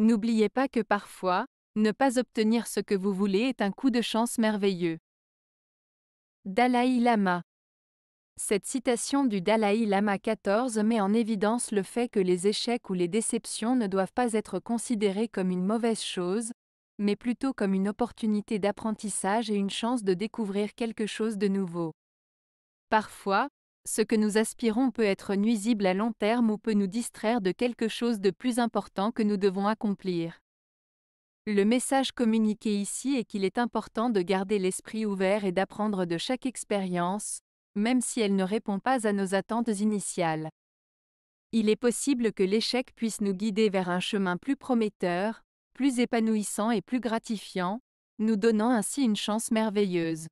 N'oubliez pas que parfois, ne pas obtenir ce que vous voulez est un coup de chance merveilleux. Dalai Lama Cette citation du Dalai Lama 14 met en évidence le fait que les échecs ou les déceptions ne doivent pas être considérés comme une mauvaise chose, mais plutôt comme une opportunité d'apprentissage et une chance de découvrir quelque chose de nouveau. Parfois, ce que nous aspirons peut être nuisible à long terme ou peut nous distraire de quelque chose de plus important que nous devons accomplir. Le message communiqué ici est qu'il est important de garder l'esprit ouvert et d'apprendre de chaque expérience, même si elle ne répond pas à nos attentes initiales. Il est possible que l'échec puisse nous guider vers un chemin plus prometteur, plus épanouissant et plus gratifiant, nous donnant ainsi une chance merveilleuse.